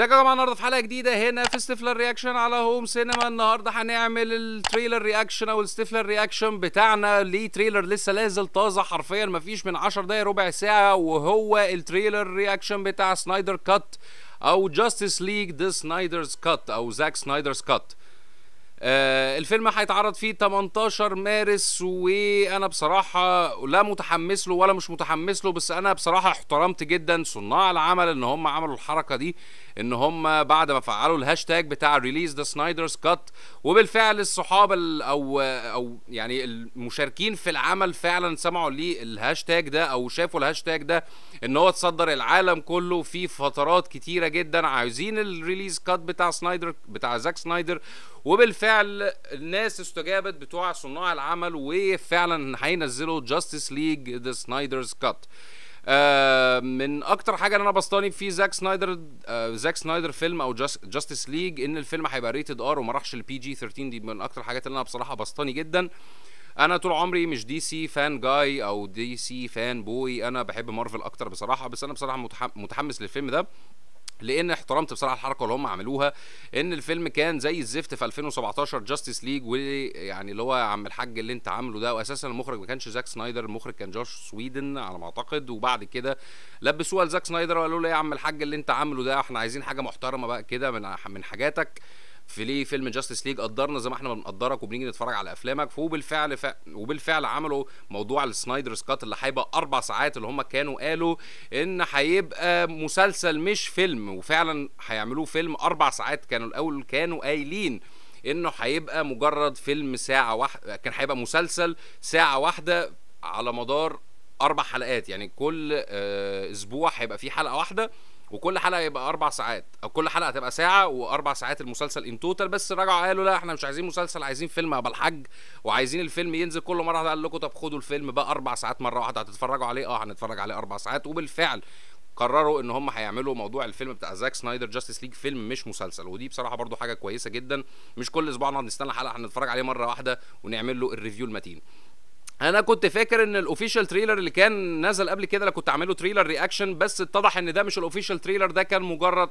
ازيكم يا جماعه النهارده في حلقه جديده هنا في ستيفلر رياكشن على هوم سينما النهارده هنعمل التريلر رياكشن او الستيفلر رياكشن بتاعنا لتريلر لسه لازل طازه حرفيا مفيش من 10 دقايق ربع ساعه وهو التريلر رياكشن بتاع سنايدر كات او جاستس ليج ذا سنايدرز كات او زاك سنايدرز كات آه الفيلم هيتعرض فيه 18 مارس وانا بصراحه لا متحمس له ولا مش متحمس له بس انا بصراحه احترمت جدا صناع العمل ان هم عملوا الحركه دي ان هم بعد ما فعلوا الهاشتاج بتاع ريليز ذا سنايدرز كات وبالفعل الصحاب او او يعني المشاركين في العمل فعلا سمعوا لي الهاشتاج ده او شافوا الهاشتاج ده ان هو اتصدر العالم كله في فترات كتيره جدا عايزين الريليز كات بتاع سنايدر بتاع زاك سنايدر وبالفعل الناس استجابت بتوع صناع العمل وفعلا هينزلوا جاستس ليج ذا سنايدرز كات آه، من اكتر حاجه انا بسطاني في زاك سنايدر آه، زاك سنايدر فيلم او جاستس ليج ان الفيلم هيبقى ريتد ار وما راحش البي جي 13 دي من اكتر الحاجات اللي انا بصراحه بسطاني جدا انا طول عمري مش دي سي فان جاي او دي سي فان بوي انا بحب مارفل اكتر بصراحه بس انا بصراحه متحمس للفيلم ده لان احترمت بصراحه الحركه اللي هم عملوها ان الفيلم كان زي الزفت في 2017 جاستس ليج ويعني اللي هو يا عم الحاج اللي انت عامله ده واساسا المخرج ما كانش زاك سنايدر المخرج كان جوش سويدن على ما اعتقد وبعد كده لبسوها لزاك سنايدر وقالوا له يا عم الحاج اللي انت عامله ده احنا عايزين حاجه محترمه بقى كده من من حاجاتك في ليه فيلم جاستس ليج قدرنا زي ما احنا بنقدرك وبنيجي نتفرج على افلامك وبالفعل ف... وبالفعل عملوا موضوع السنايدر سكات اللي هيبقى اربع ساعات اللي هم كانوا قالوا ان هيبقى مسلسل مش فيلم وفعلا هيعملوه فيلم اربع ساعات كانوا الاول كانوا قايلين انه هيبقى مجرد فيلم ساعه واحده كان هيبقى مسلسل ساعه واحده على مدار اربع حلقات يعني كل آه، اسبوع هيبقى فيه حلقه واحده وكل حلقه يبقى اربع ساعات او كل حلقه هتبقى ساعه واربع ساعات المسلسل ان توتال بس رجعوا قالوا لا احنا مش عايزين مسلسل عايزين فيلم ابو الحاج وعايزين الفيلم ينزل كل مره قال لكم طب خدوا الفيلم بقى اربع ساعات مره واحده هتتفرجوا عليه اه هنتفرج عليه اربع ساعات وبالفعل قرروا ان هم هيعملوا موضوع الفيلم بتاع زاك سنايدر جاستس ليج فيلم مش مسلسل ودي بصراحه برضو حاجه كويسه جدا مش كل اسبوع نقعد نستنى حلقه هنتفرج عليه مره واحده ونعمل له الريفيو المتين انا كنت فاكر ان الاوفيشال تريلر اللي كان نزل قبل كده انا كنت عامله تريلر رياكشن بس اتضح ان ده مش الاوفيشال تريلر ده كان مجرد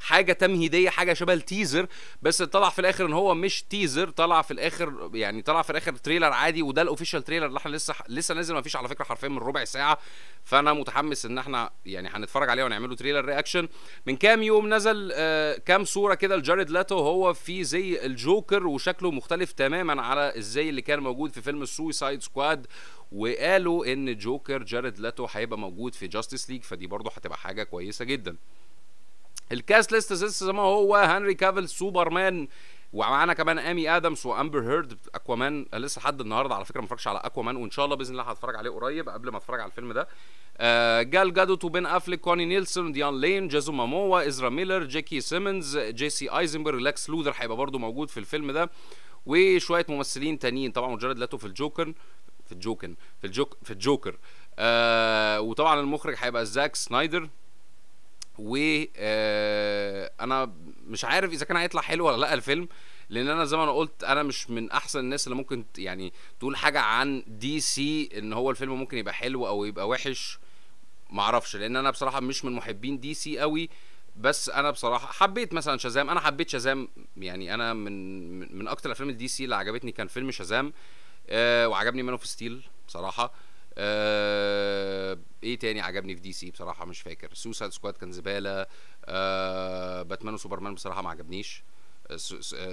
حاجه تمهيديه حاجه شبه التيزر بس طلع في الاخر ان هو مش تيزر طلع في الاخر يعني طلع في الاخر تريلر عادي وده الاوفيشال تريلر اللي احنا لسه لسه نازل ما فيش على فكره حرفيا من ربع ساعه فانا متحمس ان احنا يعني هنتفرج عليه ونعمله تريلر رياكشن من كام يوم نزل آه كام صوره كده لجاريد لاتو هو في زي الجوكر وشكله مختلف تماما على الزي اللي كان موجود في فيلم السويسايد سكواد وقالوا ان جوكر جاريد لاتو هيبقى موجود في جاستس ليج فدي برضه هتبقى حاجه كويسه جدا الكاست ليست لسه زي ما هو هنري سوبر سوبرمان ومعانا كمان امي ادمز وامبر هيرد اكوامان لسه لحد النهارده على فكره ما اتفرجش على اكوامان وان شاء الله باذن الله هتفرج عليه قريب قبل ما اتفرج على الفيلم ده آه جال جادوت وبين افليك كوني نيلسون ديان لين جازو ماموا ازرا ميلر جيكي سيمنز جيسي ايزنبرغ لاكس لودر هيبقى برده موجود في الفيلم ده وشويه ممثلين تانيين طبعا وجارد لاتو في الجوكر في الجوكن في الجوك في الجوكر آه وطبعا المخرج هيبقى زاك سنايدر و آه، انا مش عارف اذا كان هيطلع حلو ولا لا الفيلم لان انا زي ما انا قلت انا مش من احسن الناس اللي ممكن يعني تقول حاجه عن دي سي ان هو الفيلم ممكن يبقى حلو او يبقى وحش معرفش لان انا بصراحه مش من محبين دي سي قوي بس انا بصراحه حبيت مثلا شازام انا حبيت شازام يعني انا من من اكتر الافلام الدي سي اللي عجبتني كان فيلم شازام أه وعجبني مان اوف ستيل بصراحه آه ايه تاني عجبني في دي سي بصراحه مش فاكر سوسايد سكواد كان زباله آه باتمان وسوبرمان بصراحه ما عجبنيش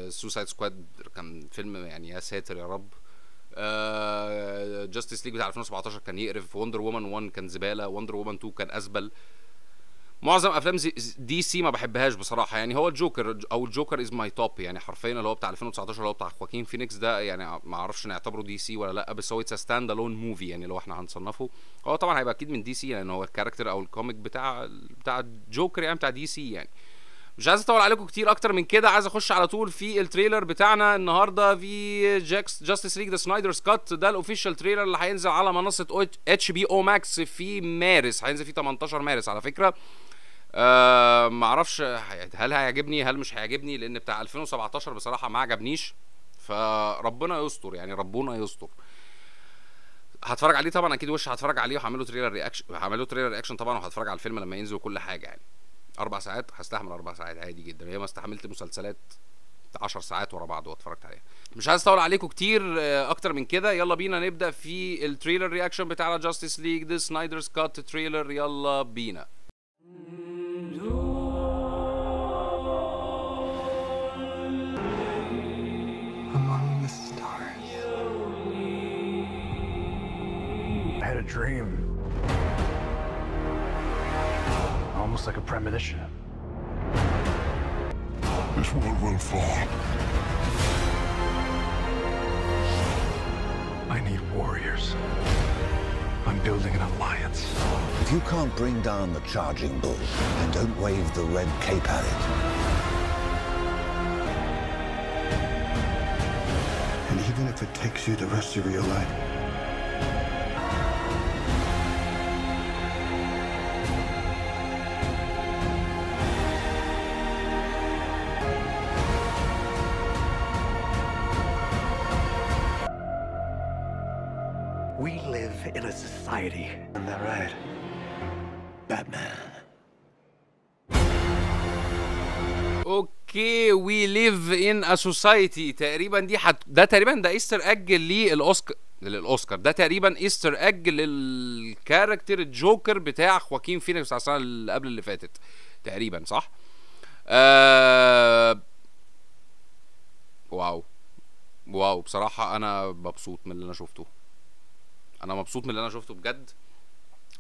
سوسايد آه، سكواد آه، كان فيلم يعني يا ساتر يا رب جاستس آه، ليج بتاع 2017 كان يقرف وندر وومن 1 كان زباله وندر وومن 2 كان اسبل معظم افلام دي سي ما بحبهاش بصراحه يعني هو الجوكر او الجوكر از ماي توب يعني حرفيا اللي هو بتاع 2019 اللي هو بتاع خواكين فينيكس ده يعني ما اعرفش نعتبره دي سي ولا لا بس هو اتس ستاند الون موفي يعني لو احنا هنصنفه هو طبعا هيبقى اكيد من دي سي لان يعني هو الكاركتر او الكوميك بتاع بتاع الجوكر يعني بتاع دي سي يعني مش عايز اطول عليكم كتير اكتر من كده عايز اخش على طول في التريلر بتاعنا النهارده في جاكس جاستس ليج ذا سنايدرز كات ده الاوفيشال تريلر اللي هينزل على منصه اتش بي او ماكس في مارس هينزل في 18 مارس على فكره أه ما اعرفش هل هيعجبني هل مش هيعجبني لان بتاع 2017 بصراحه ما عجبنيش فربنا يستر يعني ربنا يستر هتفرج عليه طبعا اكيد وش هتفرج عليه وهعمله تريلر رياكشن هعمله تريلر رياكشن طبعا وهتفرج على الفيلم لما ينزل وكل حاجه يعني اربع ساعات هستحمل اربع ساعات عادي جدا هي ما استحملت مسلسلات 10 ساعات ورا بعض واتفرجت عليها مش عايز اطول عليكم كتير آه، اكتر من كده يلا بينا نبدا في التريلر رياكشن بتاعنا جاستس ليج ذا سنايدرز كات تريلر يلا بينا dream. Almost like a premonition. This world will fall. I need warriors. I'm building an alliance. If you can't bring down the charging bull and don't wave the red cape at it... And even if it takes you the rest of your life, in a society. Isn't that right? Batman. اوكي وي ليف ان ا سوسايتي تقريبا دي حت... ده تقريبا ده ايستر اج للاوسكار للاوسكار ده تقريبا ايستر اج للكاركتر الجوكر بتاع خواكين فينيكس على السنه اللي قبل اللي فاتت تقريبا صح آه... واو واو بصراحه انا مبسوط من اللي انا شفته انا مبسوط من اللي انا شفته بجد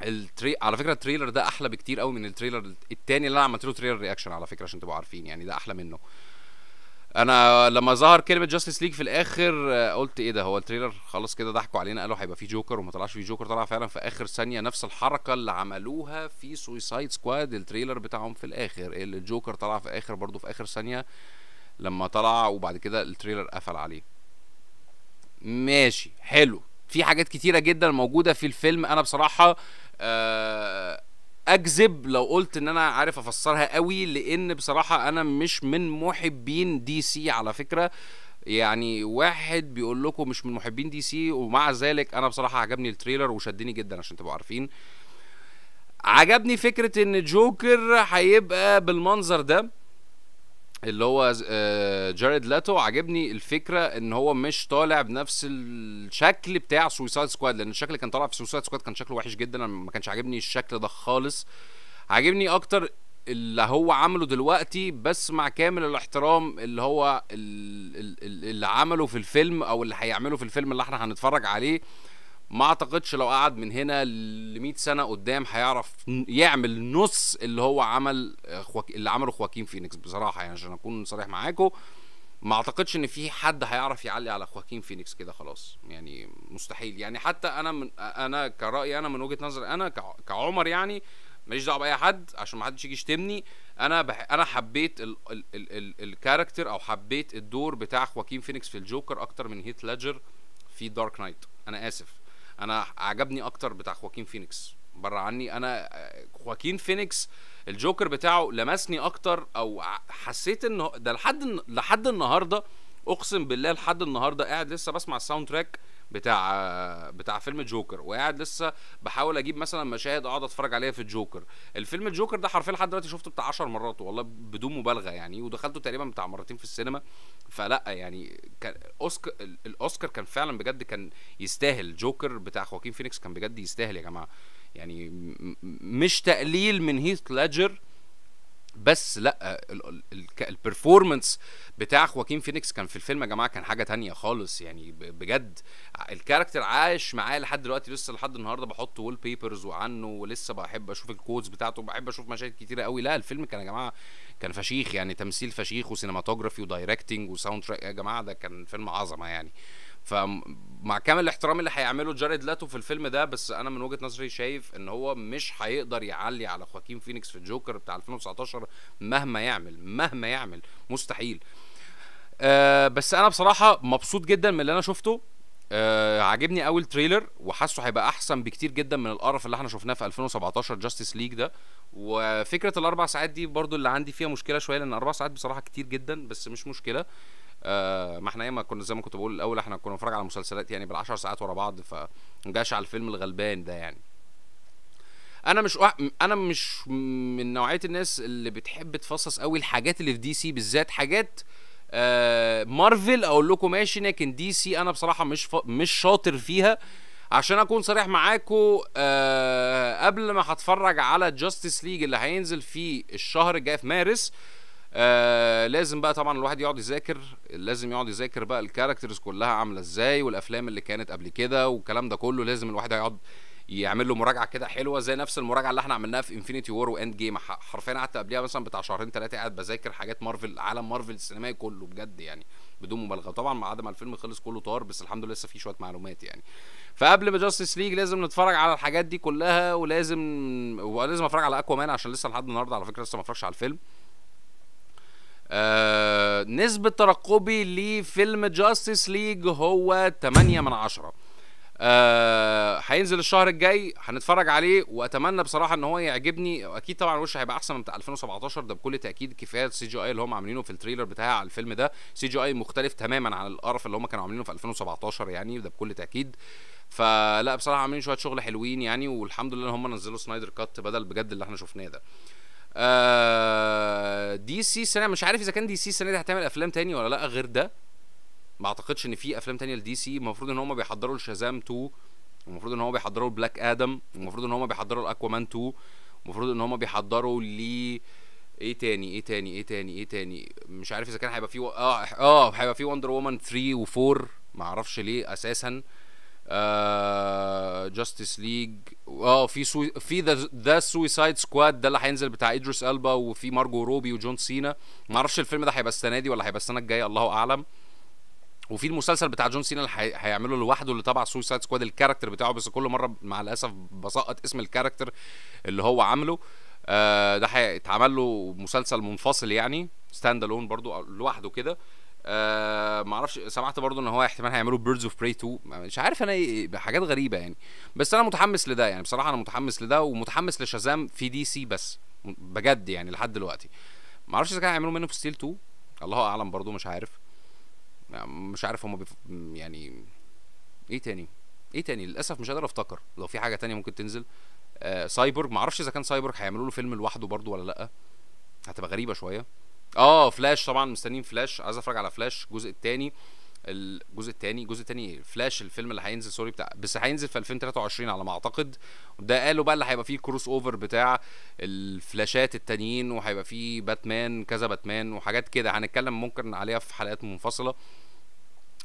التري على فكره التريلر ده احلى بكتير قوي من التريلر التاني اللي انا عملت له تريلر رياكشن على فكره عشان تبقوا عارفين يعني ده احلى منه انا لما ظهر كلمه جاستس ليج في الاخر قلت ايه ده هو التريلر خلاص كده ضحكوا علينا قالوا هيبقى في جوكر وما طلعش في جوكر طلع فعلا في اخر ثانيه نفس الحركه اللي عملوها في سويسايد سكواد التريلر بتاعهم في الاخر الجوكر طلع في اخر برضه في اخر ثانيه لما طلع وبعد كده التريلر قفل عليه ماشي حلو في حاجات كتيره جدا موجوده في الفيلم انا بصراحه اكذب آه، لو قلت ان انا عارف افسرها قوي لان بصراحه انا مش من محبين دي سي على فكره يعني واحد بيقول لكم مش من محبين دي سي ومع ذلك انا بصراحه عجبني التريلر وشدني جدا عشان تبقوا عارفين عجبني فكره ان جوكر هيبقى بالمنظر ده اللي هو آه، جاريد لاتو عجبني الفكره ان هو مش طالع بنفس الشكل بتاع سويسايد سكواد لان الشكل اللي كان طالع في سويسايد سكواد كان شكله وحش جدا انا ما كانش عاجبني الشكل ده خالص عاجبني اكتر اللي هو عمله دلوقتي بس مع كامل الاحترام اللي هو اللي عمله في الفيلم او اللي هيعمله في الفيلم اللي احنا هنتفرج عليه ما اعتقدش لو قعد من هنا ل 100 سنه قدام هيعرف يعمل نص اللي هو عمل آه، اللي عمله خواكين فينيكس بصراحه يعني عشان اكون صريح معاكم ما اعتقدش ان في حد هيعرف يعلي على خواكين فينيكس كده خلاص يعني مستحيل يعني حتى انا من انا كرايي انا من وجهه نظري انا كعمر يعني ماليش دعوه باي حد عشان ما حدش يجي يشتمني انا بح... انا حبيت ال... ال... ال... ال... الكاركتر او حبيت الدور بتاع خواكين فينيكس في الجوكر اكتر من هيت ليدجر في دارك نايت انا اسف انا عجبني اكتر بتاع خواكين فينيكس بره عني انا خواكين فينيكس الجوكر بتاعه لمسني اكتر او حسيت ان ده لحد لحد النهارده اقسم بالله لحد النهارده قاعد لسه بسمع الساوند تراك بتاع بتاع فيلم جوكر وقاعد لسه بحاول اجيب مثلا مشاهد اقعد اتفرج عليها في الجوكر الفيلم الجوكر ده حرفيا لحد دلوقتي شفته بتاع 10 مرات والله بدون مبالغه يعني ودخلته تقريبا بتاع مرتين في السينما فلا يعني كان اوسكار الاوسكار كان فعلا بجد كان يستاهل جوكر بتاع خواكين فينيكس كان بجد يستاهل يا جماعه يعني مش تقليل من هيث ليدجر بس لا البرفورمانس بتاع خواكين فينيكس كان في الفيلم يا جماعه كان حاجه تانية خالص يعني بجد الكاركتر عايش معايا لحد دلوقتي لسه لحد النهارده بحط وول بيبرز وعنه ولسه بحب اشوف الكودز بتاعته بحب اشوف مشاهد كتيره قوي لا الفيلم كان يا جماعه كان فشيخ يعني تمثيل فشيخ وسينماتوجرافي ودايركتنج وساوند تراك يا جماعه ده كان فيلم عظمه يعني فمع كامل الاحترام اللي هيعمله جاريد لاتو في الفيلم ده بس انا من وجهه نظري شايف ان هو مش هيقدر يعلي على خواكين فينيكس في الجوكر بتاع 2019 مهما يعمل مهما يعمل مستحيل أه بس انا بصراحه مبسوط جدا من اللي انا شفته آه عاجبني قوي التريلر وحاسه هيبقى احسن بكتير جدا من القرف اللي احنا شفناه في 2017 جاستس ليج ده وفكره الاربع ساعات دي برضو اللي عندي فيها مشكله شويه لان اربع ساعات بصراحه كتير جدا بس مش مشكله آه، ما احنا ايه، ما كنا زي ما كنت بقول الاول احنا كنا بنتفرج على مسلسلات يعني بالعشر ساعات ورا بعض فنجاش على الفيلم الغلبان ده يعني انا مش انا مش من نوعيه الناس اللي بتحب تفصص قوي الحاجات اللي في دي سي بالذات حاجات آه مارفل اقول لكم ماشي لكن دي سي انا بصراحه مش ف... مش شاطر فيها عشان اكون صريح معاكم آه قبل ما هتفرج على جاستس ليج اللي هينزل في الشهر الجاي في مارس آه آه لازم بقى طبعا الواحد يقعد يذاكر لازم يقعد يذاكر بقى الكاركترز كلها عامله ازاي والافلام اللي كانت قبل كده والكلام ده كله لازم الواحد هيقعد يعمل له مراجعه كده حلوه زي نفس المراجعه اللي احنا عملناها في انفينيتي وور واند جيم حرفيا قعدت قبليها مثلا بتاع شهرين ثلاثه قاعد بذاكر حاجات مارفل عالم مارفل السينمائي كله بجد يعني بدون مبالغه طبعا عدا ما الفيلم خلص كله طار بس الحمد لله لسه في شويه معلومات يعني فقبل ما جاستس ليج لازم نتفرج على الحاجات دي كلها ولازم ولازم اتفرج على اكوامان عشان لسه لحد النهارده على فكره لسه ما اتفرجش على الفيلم نسبة ترقبي لفيلم جاستس ليج هو 8 من 10 آه، هينزل أه الشهر الجاي هنتفرج عليه واتمنى بصراحه ان هو يعجبني اكيد طبعا الوش هيبقى احسن من بتاع 2017 ده بكل تاكيد كفايه السي جي اي اللي هم عاملينه في التريلر بتاعه على الفيلم ده سي جي اي مختلف تماما عن القرف اللي هم كانوا عاملينه في 2017 يعني ده بكل تاكيد فلا بصراحه عاملين شويه شغل حلوين يعني والحمد لله ان هم نزلوا سنايدر كات بدل بجد اللي احنا شفناه ده آه، دي سي السنه مش عارف اذا كان دي سي السنه دي هتعمل افلام تاني ولا لا غير ده ما اعتقدش ان في افلام تانية لدي سي المفروض ان هم بيحضروا الشازام 2 المفروض ان هم بيحضروا البلاك ادم المفروض ان هم بيحضروا الاكوامان 2 المفروض ان هم بيحضروا لي ايه تاني ايه تاني ايه تاني ايه تاني مش عارف اذا كان هيبقى في و... اه اه هيبقى في وندر وومن 3 و4 ما اعرفش ليه اساسا آه جاستس ليج اه في سو... في ذا سويسايد سكواد ده اللي هينزل بتاع ادريس البا وفي مارجو روبي وجون سينا ما اعرفش الفيلم ده هيبقى السنه دي ولا هيبقى السنه الجايه الله اعلم وفي المسلسل بتاع جون سينا اللي حي... هيعمله لوحده اللي تبع سويسايد سكواد الكاركتر بتاعه بس كل مره مع الاسف بسقط اسم الكاركتر اللي هو عامله آه ده هيتعمل له مسلسل منفصل يعني ستاند الون برضو لوحده كده آه ما اعرفش سمعت برضو ان هو احتمال هيعملوا بيردز اوف براي 2 مش عارف انا إيه،, ايه حاجات غريبه يعني بس انا متحمس لده يعني بصراحه انا متحمس لده ومتحمس لشازام في دي سي بس بجد يعني لحد دلوقتي ما اعرفش اذا كانوا هيعملوا منه في ستيل 2 الله اعلم برضو مش عارف مش عارف هما بيف... يعني ايه تاني ايه تاني للاسف مش قادر افتكر لو في حاجه تانية ممكن تنزل آه سايبورغ ما اعرفش اذا كان سايبورغ هيعملوا له فيلم لوحده برضو ولا لا هتبقى غريبه شويه اه فلاش طبعا مستنيين فلاش عايز اتفرج على فلاش الجزء الثاني الجزء الثاني الجزء الثاني فلاش الفيلم اللي هينزل سوري بتاع بس هينزل في 2023 على ما اعتقد وده قالوا بقى اللي هيبقى فيه كروس اوفر بتاع الفلاشات التانيين وهيبقى فيه باتمان كذا باتمان وحاجات كده هنتكلم ممكن عليها في حلقات منفصله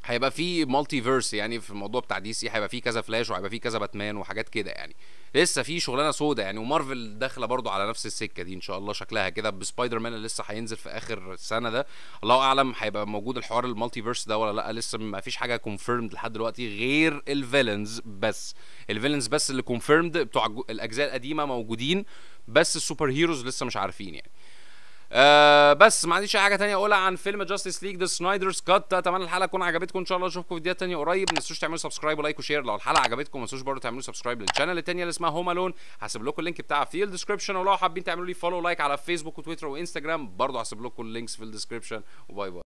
هيبقى في مالتي فيرس يعني في الموضوع بتاع دي سي هيبقى في كذا فلاش وهيبقى في كذا باتمان وحاجات كده يعني لسه في شغلانه سودا يعني ومارفل داخله برضو على نفس السكه دي ان شاء الله شكلها كده بسبايدر مان اللي لسه هينزل في اخر السنه ده الله اعلم هيبقى موجود الحوار المالتي فيرس ده ولا لا لسه ما فيش حاجه كونفيرمد لحد دلوقتي غير الفيلنز بس الفيلنز بس اللي كونفيرمد بتوع الاجزاء القديمه موجودين بس السوبر هيروز لسه مش عارفين يعني آه بس ما عنديش اي حاجه تانية اقولها عن فيلم جاستس ليج ذا سنايدرز كات اتمنى الحلقه تكون عجبتكم ان شاء الله اشوفكم في فيديوهات تانية قريب ما تنسوش تعملوا سبسكرايب ولايك وشير لو الحلقه عجبتكم ما تنسوش برده تعملوا سبسكرايب للشانل الثانيه اللي اسمها هوم الون هسيب لكم اللينك بتاعها في الديسكربشن ولو حابين تعملوا لي فولو لايك على فيسبوك وتويتر وانستجرام برده هسيب لكم اللينكس في الديسكربشن وباي باي